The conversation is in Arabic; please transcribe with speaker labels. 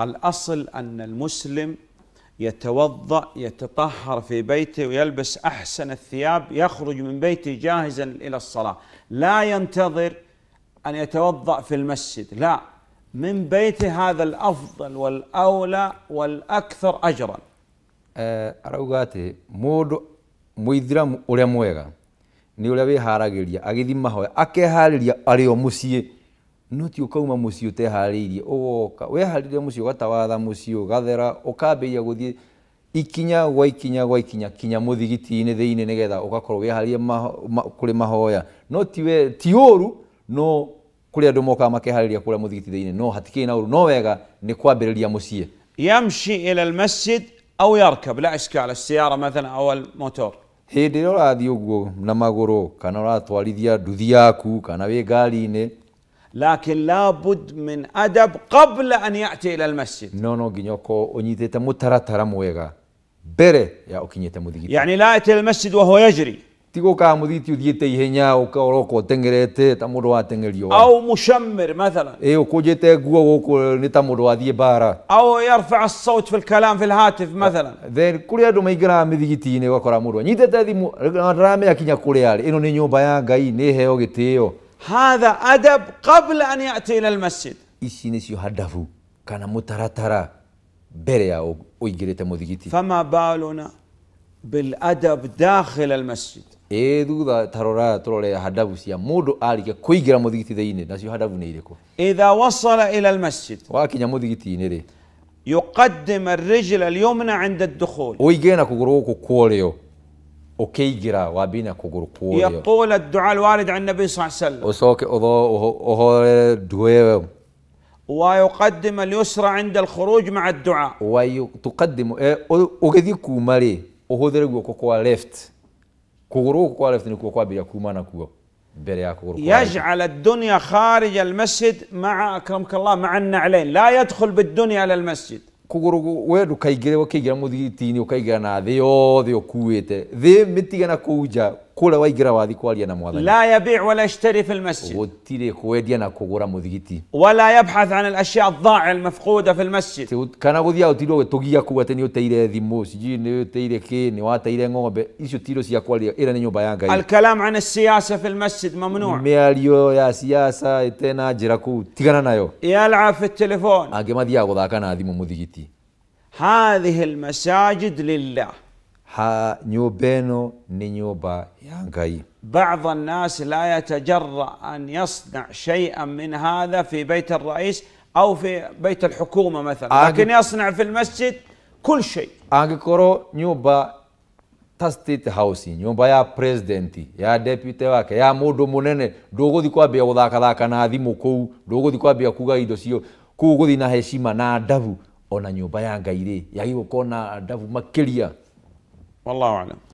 Speaker 1: الأصل أن المسلم يتوضأ يتطهر في بيته ويلبس أحسن الثياب يخرج من بيته جاهزا إلى الصلاة لا ينتظر أن يتوضأ في المسجد لا من بيته هذا الأفضل والأولى والأكثر أجرا أرغاتي
Speaker 2: مود muithiramu uria mwega ni uria wiharagiria agithima hoya akehariria ari o mucii no ti ukauma muciĩ ũteharĩirie ũwoka weharĩria muciĩ ũgatawatha muciĩ ũgathera ũkambĩria gũthiĩ ikinya gwa ikinya gwa ikinya kinya muthigiti-inä thä-inä nä getha å gakorwo wä haria kå rä mahoya no ti å ru no kå rä andå mokaga makeharä ria kå rä a må thigiti thä-inä no hatikä na å ru no wega nä kwambä rä ria må ciä
Speaker 1: yamshi ila almasjid au yarkab la ishkal alsiara mathalan au almotor
Speaker 2: hä ndä ä rä a å rathiä å guo na magå rå kana å ratwarithia nduthi yaku kana wä ngari-inä لكن لابد من أدب قبل أن يأتي إلى المسجد نو نونو جينيوكو أنيتيتا متراتارا مويغا بره يا أوكينيتا موديجيتا يعني لا يأتي المسجد وهو يجري كا تيغوكا موديتيو ديتا يهنيا وكوروكو تنغريتي تاموروا تنغريو أو
Speaker 1: مشمر مثلا
Speaker 2: إيو كوجيتا غووكو نتاموروا دي بارا
Speaker 1: أو يرفع الصوت في الكلام في الهاتف مثلا ذين كوريا دو ميغرا ميديجيتيني
Speaker 2: وكورا موروا نيتيتا دي رامي أكينيا كوريا إنو نينيو بايا غاي نيهيو جيتيو
Speaker 1: هذا أدب قبل أن يأتي إلى المسجد
Speaker 2: إسينس يهدفو كان متراترا بريا ويجريت موديجيتي فما بالنا بالأدب داخل المسجد إذو ذا ترورا ترورا هدفو سيا مودو آلك كويجرا موديجيتي ديني ناس يهدفو نيريكو إذا وصل إلى المسجد واكي موديجيتي نيري
Speaker 1: يقدم الرجل اليمنى عند الدخول
Speaker 2: ويجينا كوروكو كوريو وكيجرا وابينا kuguru يقول
Speaker 1: الدعاء الوارد عن النبي صلى الله عليه وسلم usoke oho duwewe ويقدم اليسرى
Speaker 2: عند الخروج مع الدعاء ويقدم ugethi kuma ri uhuthere guoko kwa left kuguru kwa left ni kwakwambia kuma nakuo
Speaker 1: يجعل الدنيا خارج المسجد مع اكرمك الله مع النعلين لا يدخل بالدنيا للمسجد المسجد kuguru we
Speaker 2: ndukaingire ukigira muthigiti-ini na thä yothe å kuä te thä mä tigana kå nja كولا واي جراوا كوالي انا موضعي.
Speaker 1: لا يبيع ولا يشتري في المسجد وتيري كويدي انا كوغورا مذيتي ولا يبحث عن الاشياء الضائعة المفقوده
Speaker 2: في المسجد تود كانا غوديا وتيرو توغيا كواتني وتيري دي مو سجي نيو تيري كي نيو تيري سيا كوالي ايرا نيو بايانغا
Speaker 1: الكلام عن السياسه في المسجد ممنوع
Speaker 2: مياليو يا سياسه اتنا جراكو تيغانا نايو يلعب في التليفون اجي ما دياغو انا دي مذيتي
Speaker 1: هذه المساجد لله نيوبينو نيوبا يانغاي بعض الناس لا يتجرا ان يصنع شيئا من هذا في بيت الرئيس او في بيت الحكومه مثلا لكن يصنع في المسجد
Speaker 2: كل شيء انغكورو نيوبا تستيت هاوسي نيوبا يا بريزيدنتي يا ديبيتي واك يا مودو مونيني دوغودي كو ابيا غوداكا داكا نا ديمو كو دوغودي كو ابيا كوغا ايدو سيو كوغودي نا هيشيما نا دافو ona nyumba ya ngairi yagi gukona davu makiria والله أعلم